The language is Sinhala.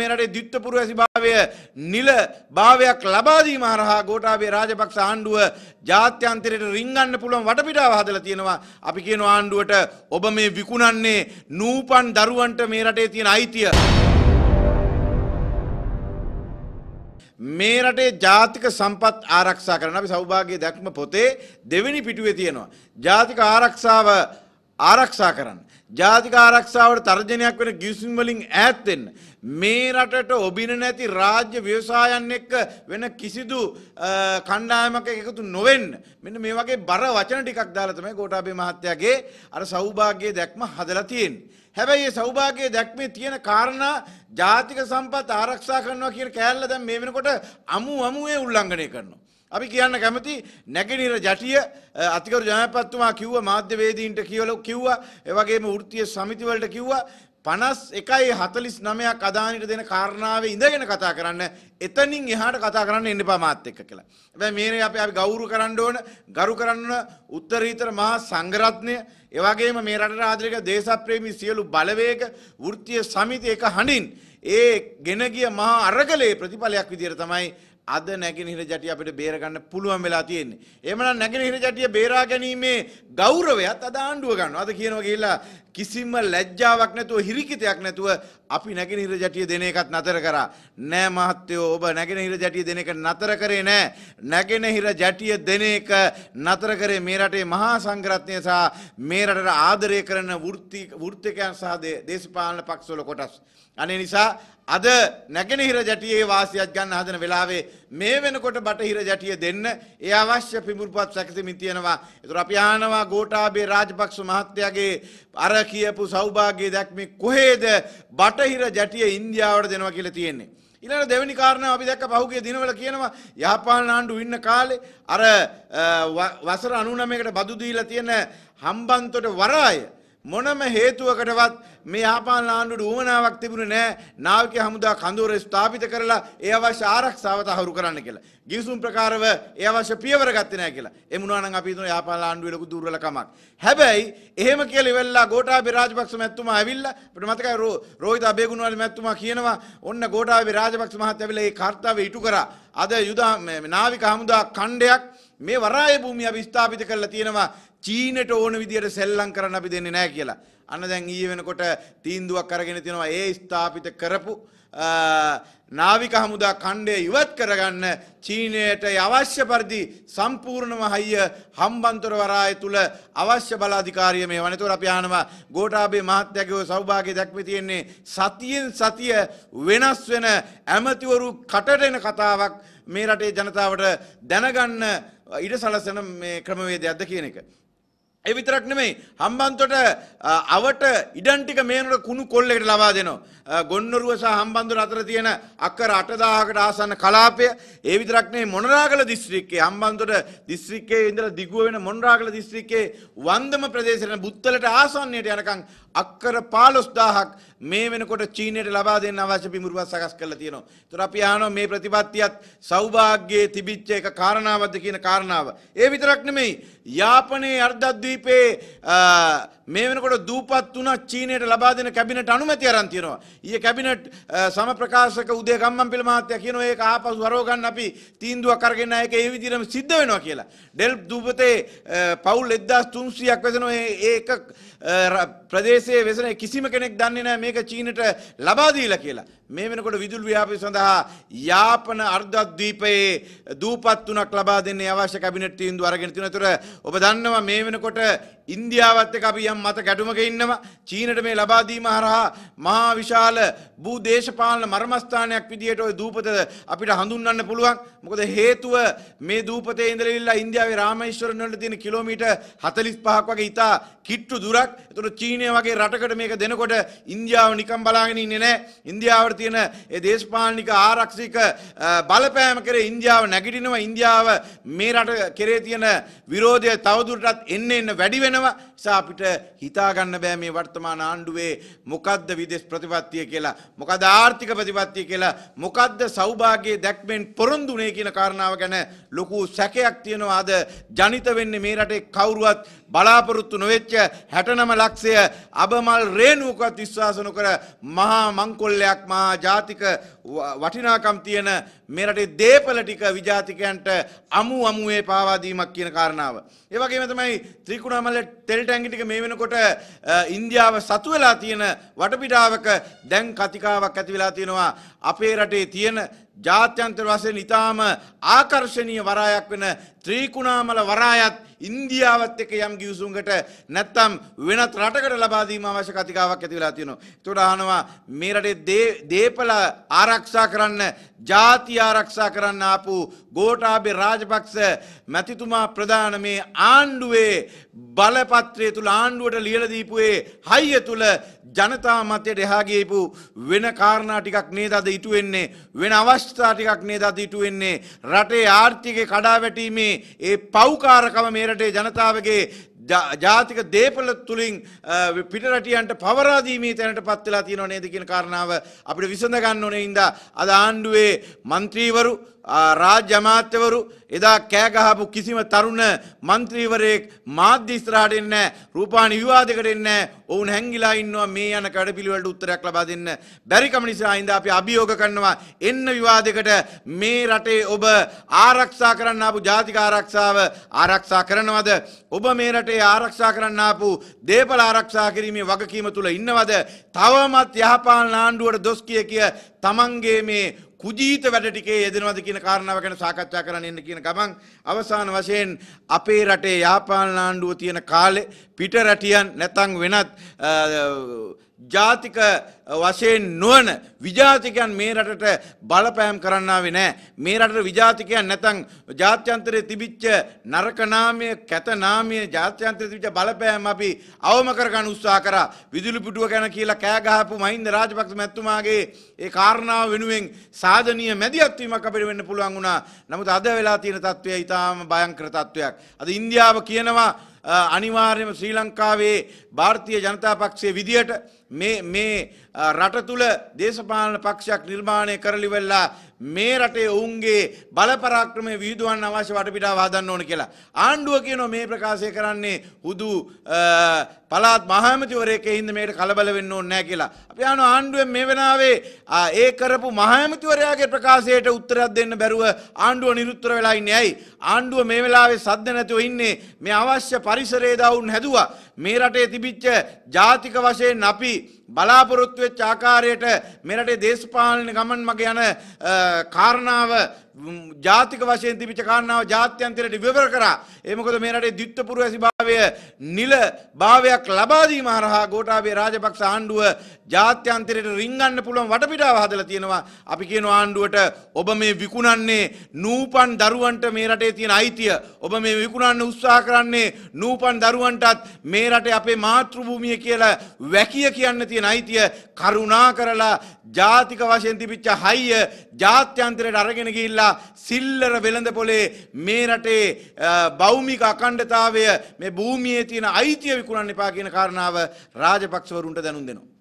මේ රටේ ද්විත්වපුර ඇසිභාවය නිල භාවයක් ලබා දීම හරහා ගෝඨාභය රාජපක්ෂ ආණ්ඩුව ජාත්‍යන්තරයට රිංගන්න පුළුවන් වටපිටාව හදලා තියෙනවා. අපි කියන ආණ්ඩුවට ඔබ මේ විකුණන්නේ නූපන් දරුවන්ට මේ රටේ තියෙන අයිතිය. මේ රටේ ජාතික සම්පත් ආරක්ෂා කරන අපි සෞභාග්‍ය දැක්ම පොතේ දෙවෙනි පිටුවේ තියෙනවා. ජාතික ආරක්ෂාව ආරක්ෂා කරන්න. ජාතික ආරක්ෂාවට තර්ජනයක් වෙන ගිවිසුම් වලින් ඈත් වෙන්න. මේ රටට ඔබින නැති රාජ්‍ය ව්‍යවසායන් එක්ක වෙන කිසිදු කණ්ඩායමක එකතු නොවෙන්න. මෙන්න මේ වගේ බර වචන ටිකක් දාලා තමයි ගෝඨාභය මහත්තයාගේ අර සෞභාග්‍යයේ දැක්ම හදලා තියෙන්නේ. හැබැයි මේ සෞභාග්‍යයේ දැක්මේ තියෙන කාරණා ජාතික සම්පත් ආරක්ෂා කරනවා කියන කෑල්ල දැන් මේ වෙනකොට අමු අමුවේ උල්ලංඝනය කරනවා. අපි කියන්න කැමති නැගෙනීර ජටිය අතිකරු ජනපත්තුමා කිව්ව මාධ්‍යවේදීන්ට කියවල කිව්වා එවගේම වෘත්තිය සමිතිවලට කිව්වා පනස් එකයි හතලිස් නමයක් අදානිට දෙන කාරණාව ඉඳගෙන කතා කරන්න එතනින් එහාට කතා කරන්න එන්න පමාත් එක්ක කියලා. ඇැ මේර අප අපි ගෞරු කරන්න ඕන ගරු කරන්න උත්තරීතර මහා සංගරත්නය එවගේම මේ රට රාජික දේශප්‍රේමි සියලු බලවේග වෘත්තිය සමිති එක හඬින් ඒ ගෙනගිය මහා අරගලේ ප්‍රතිඵලයක් විදිර තමයි අද නැගෙනහිර ජටිය අපිට බේරගන්න පුළුවන් වෙලා තියෙන්නේ. එහෙමනම් නැගෙනහිර ජටිය බේරා ගැනීමේ ගෞරවයත් අද ආණ්ඩුව ගන්නවා. අද කියනවා ගිහිල්ලා කිසිම ලැජ්ජාවක් නැතුව හිරිකිතයක් නැතුව අපි නැගෙනහිර ජටිය දෙන එකත් නතර කරා. නෑ මහත්තයෝ ඔබ නැගෙනහිර ජටිය දෙන එක නතර කරේ නෑ. නැගෙනහිර ජටිය දෙන එක නතර කරේ මේ රටේ මහා සංඝරත්නය සහ මේ රටට ආදරය කරන වෘත්තිකයන් සහ දේශපාලන පක්ෂවල කොටස්. අනේ නිසා අද නැගෙනහිර ජැටියේ වාසියක් ගන්න හදන වෙලාවේ මේ වෙනකොට බටහිර ජැටිය දෙන්න ඒ අවශ්‍ය පිමුරුපත් සැකසිමින් තියෙනවා. ඒතර අපි ආනවා ගෝඨාභය රාජපක්ෂ මහත්තයාගේ අර කියපු සෞභාග්‍ය දැක්මේ කොහේද බටහිර ජැටිය ඉන්දියාවට දෙනවා කියලා තියෙන්නේ. ඊළඟ දෙවෙනි කාරණාව අපි දැක්ක පහුගිය දිනවල කියනවා යහපාලන ආණ්ඩුව ඉන්න කාලේ අර වසර 99කට බදු දීලා තියෙන හම්බන්තොට වරාය මොනම හේතුවකටවත් මේ යාපාන ආණ්ඩුවට උවමනාවක් තිබුණේ නැහැ නාවික හමුදා කඳවුර ස්ථාපිත කරලා ඒ අවශ්‍ය ආරක්ෂාව තහවුරු කරන්න කියලා. ගිවිසුම් ප්‍රකාරව ඒ අවශ්‍ය පියවර ගත්තේ නැහැ කියලා. ඒ මොනවා නම් අපි හිතනවා යාපාන ආණ්ඩුවේ ලොකු දුර්වලකමක්. හැබැයි එහෙම කියලා ඉවරලා ගෝඨාභය රාජපක්ෂ මැතිතුමා ඇවිල්ලා අපිට මතකයි රෝහිත අබේගුණවල මැතිතුමා කියනවා ඔන්න ගෝඨාභය රාජපක්ෂ මහත්තයා ඇවිල්ලා මේ කාර්යය ඉටු කරා. අද යුද නාවික හමුදා ඛණ්ඩයක් මේ වරාය භූමිය අපි ස්ථාපිත කරලා තියෙනවා චීනට ඕන විදියට සෙල්ලම් කරන්න අපි දෙන්නේ නැහැ කියලා. අන්න දැන් ඊයේ වෙනකොට තීන්දුවක් අරගෙන තිනවා ඒ ස්ථාපිත කරපු නාවික හමුදා කණ්ඩය ඉවත් කරගන්න චීනයට අවශ්‍ය පරිදි සම්පූර්ණම හයිය හම්බන්තොට වරාය තුළ අවශ්‍ය බලාධිකාරිය මේ වනතොර අපි ආනවා ගෝටාබේ මහත්යකව සෞභාග්‍ය දැක්ම තියෙන්නේ සතියෙන් සතිය වෙනස් වෙන ඇමතිවරු කටට එන කතාවක් මේ රටේ ජනතාවට දැනගන්න ඉඩ සලසන මේ ක්‍රමවේදයක්ද කියන එක. ඒ විතරක් නෙමෙයි හම්බන්තොට අවට ඉඩන් ටික මේනට කුණු කොල්ලකට ලබා දෙනවා. ගොන්නරුව සහ හම්බන්තොට අතර තියෙන අක්කර 8000කට ආසන්න කලාපය ඒ විතරක් නෙමෙයි මොනරාගල දිස්ත්‍රික්කයේ හම්බන්තොට දිස්ත්‍රික්කයේ ඉඳලා දිගුව වෙන මොනරාගල දිස්ත්‍රික්කයේ වන්දම ප්‍රදේශයට බුත්තලට ආසන්නයට යනකම් අක්කර 15000ක් මේ වෙනකොට චීනයට ලබා දෙන්න අවශ්‍ය පිමුරුවක් සකස් කරලා තියෙනවා. ඒතර අපි අහනවා මේ ප්‍රතිපත්තියත් සෞභාග්‍යයේ තිබිච්ච එක කාරණාවක්ද කියන කාරණාව. ඒ විතරක් නෙමෙයි යාපනයේ අර්ධද්වීපයේ මේ වෙනකොට දූපත් තුනක් චීනයට ලබා දෙන කැබිනට් අනුමැතිය අරන් තියෙනවා. ඊයේ කැබිනට් සම ප්‍රකාශක උදේ ගම්මන් පිළ මහත්තයා කියනවා ඒක ආපසු හරව ගන්න අපි තීන්දුවක් අරගෙන ඒක ඒ විදිහටම සිද්ධ වෙනවා කියලා. ඩෙල් දූපතේ පවුල් 1300ක් වෙසෙනවා ඒක ප්‍රදේශයේ වෙසෙන කිසිම කෙනෙක් දන්නේ නැහැ මේක චීනට ලබාදීල කියලා. මේ වෙනකොට විදුල් ව්‍යාපය සඳහා යාපන අර්ධද්වීපයේ දූපත් තුනක් ලබා දෙන්නේ අවශ්‍ය කැබිනට් තීන්දුව අරගෙන තියෙනවා. ඔබ දන්නවා මේ වෙනකොට ඉන්දියාවත් එක්ක අපි යම් මත ගැටුමක ඉන්නවා. චීනට මේ ලබා දීම හරහා මහා විශාල භූ දේශපාලන මර්මස්ථානයක් විදියට ওই දූපත අපිට හඳුන්වන්න පුළුවන්. මොකද හේතුව මේ දූපතේ ඉඳලා ඉන්දියාවේ රාමේශ්වරම් වල තියෙන කිලෝමීටර් 45ක් වගේ ඉතා කිට්ටු දුරක්. ඒතකොට චීනය වගේ රටකට මේක දෙනකොට ඉන්දියාව නිකන් බලාගෙන ඉන්නේ නැහැ. ඉන්දියාවට තියෙන දේශපාලික ආරක්ෂික බලපෑම කර ඉන්දියාව නැගිටිනවා ඉන්දියාව මේ රට කෙරේ තියෙන විරෝධය තවදුරටත් එන්න එන්න වැඩි වෙනවා නිසා අපිට හිතාගන්න බෑ මේ වර්තමාන ආණ්ඩුවේ මොකද්ද විදේශ ප්‍රතිපත්තිය කියලා මොකද ආර්ථික ප්‍රතිපත්තිය කියලා මොකද්ද සෞභාගයේ දැක්මෙන් පොරොන්දුනේ කියන කාරණාව ගැන ලොකු සැකයක් තියෙනවා අද ජනිත වෙන්නේ මේ රටේ කවුරුවත් බලාපොරොත්තු නොවෙච්ච 69 ලක්ෂය අබමල් රේණුවකත් විශ්වාස නොකර මහා මංකොල්ලයක් මහා ජාතික වටිනාකම් තියෙන මේ රටේ දේපල ටික විජාතිකයන්ට අමු අමුවේ පාවා දීමක් කියන කාරණාව. ඒ වගේම තමයි ත්‍රිකුණාමල තෙල් හෙල්ටැන්ගි ටික මේ වෙනකොට ඉන්දියාව සතු වෙලා තියෙන වටපිටාවක දැන් කතිකාවක් ඇති වෙලා තියෙනවා අපේ රටේ තියෙන ජාත්‍යන්තර වසයෙන් ඉතාම ආකර්ශණය වරායක් වෙන ත්‍රීකුණාමල වරායත් ඉන්දියාවත් එක යම් ගියවසුන්ගට නැත්තම් වෙනත් රටකට ලබාදීම අවශ කතිකාවක් ඇතිවෙලා තියෙනවා. තුොට අනවා මේරට දේපල ආරක්ෂා කරන්න ජාති ආරක්ෂා කරන්න ආපු ගෝටාබේ රාජපක්ෂ මැතිතුමා ප්‍රධාන මේ ආණ්ඩුවේ බලපත්‍රය තුළ ආණ්ඩුවට ලියලදීපුයේ හයිය තුළ ජනතා මතයට එහාගේපු වෙන කාරණා ටිකක් නේද අද ඉටුවෙන්නේ වෙන අවශ්‍ය අප්‍රෂ්ඨතා ටිකක් නේද අදීටු වෙන්නේ රටේ ආර්ථිකය කඩා වැටීමේ ඒ පෞකාරකම මේ රටේ ජනතාවගේ ජාතික දේපල තුලින් පිටරටියන්ට පවරා දීමේ තැනට පත් වෙලා තියෙනව නේද කියන කාරණාව අපිට විසඳ ගන්න ඕනේ ඉඳා අද ආණ්ඩුවේ മന്ത്രിවරු රාජ්‍ය අමාත්‍යවරු එදා කෑගහපු කිසිම තරුණ මන්ත්‍රීවරයෙක් මාධ්‍ය ඉස්රහට එන්නේ නැහැ. රූපානි විවාදයකට එන්නේ නැහැ. ඔවුන් හැංගිලා ඉන්නවා මේ යන කඩපිලිවලට උත්තරයක් ලබා දෙන්න. බැරි කම නිසා ඉඳ අපි අභියෝග කරනවා එන්න විවාදයකට මේ රටේ ඔබ ආරක්ෂා කරන්න ආපු ජාතික ආරක්ෂාව ආරක්ෂා කරනවද? ඔබ මේ රටේ ආරක්ෂා කරන්න ආපු දේපල ආරක්ෂා කිරීමේ වගකීම තුල ඉන්නවද? තවමත් යහපාලන ආණ්ඩුවට දොස් කිය කිය තමන්ගේ මේ කුජීත වැඩ ටිකේ යෙදෙනවද කියන කාරණාව ගැන සාකච්ඡා කරන්න එන්න කියන ගමන් අවසාන වශයෙන් අපේ රටේ යාපාලන ආණ්ඩුව තියෙන කාලේ පිට රටියන් නැතන් වෙනත් ජාතික වශයෙන් නුවන විජාතිකයන් මේ රටට බලපෑම් කරන්නාව නෑ මේ රට විජාතිකයන් නැතන් ජාත්‍යන්තරය තිබිච්ච නරකනාමය කැතනාමය ජාත්‍යන්ත්‍රය තිබිච බලපෑම් අපි අවම කරගන්න උත්සා කර විදුලි පුටුව ගැන කියලා කෑගහපු මහින්ද රාජපක්ෂ මැත්තුමාගේ ඒ කාරණාව වෙනුවෙන් සාධනීය මැදිහත්වීමක් අපිට වෙන්න පුළුවන් වුණා නමුත් අද වෙලා තියෙන තත්ත්වය ඉතාම භයංකර තත්ත්වයක් අද ඉන්දියාව කියනවා අනිවාර්යම ශ්‍රී ලංකාවේ භාරතීය ජනතා පක්ෂයේ විදියට මේ මේ රට තුල දේශපාලන පක්ෂයක් නිර්මාණය කරලිවෙලා මේ රටේ ඔවුන්ගේ බලපරාක්‍රමය විදුවන් අවශ්‍ය වටපිටා වාදන්න ඕන කියලා. ආණ්ඩුව කියනෝ මේ ප්‍රකාශය කරන්නේ හුදු පලාත් මහමතිවරයක හින්ද මේට කලබල වෙන්න ඕන්නෑ කියලා. අපි යන ආණ්ඩුවෙන් මේ වෙනාවේ ඒ කරපු මහමතිවරයාගේ ප්‍රකාශයට උත්තරයක් දෙන්න බැරුව ආණ්ඩුව නිරුත්තර වෙලා ඉන්නේ ඇයි? ආණ්ඩුව මේ වෙලාවේ සද්ද නැතුව ඉන්නේ මේ අවශ්‍ය පරිසරයේ දවුන් හැදුවා. මේ රටේ තිබිච්ච ජාතික වශයෙන් අපි බලාපොරොත්තු වෙච්ච ආකාරයට මෙරටේ දේශපාලන ගමන් මග යන කාරණාව ජාතික වශයෙන් තිබිච්ච කාරණාව ජාත්‍යන්තරයට විවර කරා. ඒ මොකද මේ රටේ ද්විත්වපුර ඇසිභාවය නිල භාවයක් ලබා දීම හරහා ගෝඨාභය රාජපක්ෂ ආණ්ඩුව ජාත්‍යන්තරයට රිංගන්න පුළුවන් වටපිටාව හදලා තියෙනවා. අපි කියන ආණ්ඩුවට ඔබ මේ විකුණන්නේ නූපන් දරුවන්ට මේ රටේ තියෙන අයිතිය. ඔබ මේ විකුණන්න උත්සාහ කරන්නේ නූපන් දරුවන්ටත් මේ රටේ අපේ මාතෘභූමිය කියලා වැකිය කියන්න තියෙන අයිතිය කරුණා කරලා ජාතික වශයෙන් තිබිච්ච හයිය ජාත්‍යන්තරයට අරගෙන ගිහිල්ලා කියලා සිල්ලර වෙළඳ පොලේ මේ රටේ බෞමික අකණ්ඩතාවය මේ භූමියේ තියෙන අයිතිය විකුණන්න එපා කියන කාරණාව රාජපක්ෂවරුන්ට දැනුම් දෙනවා.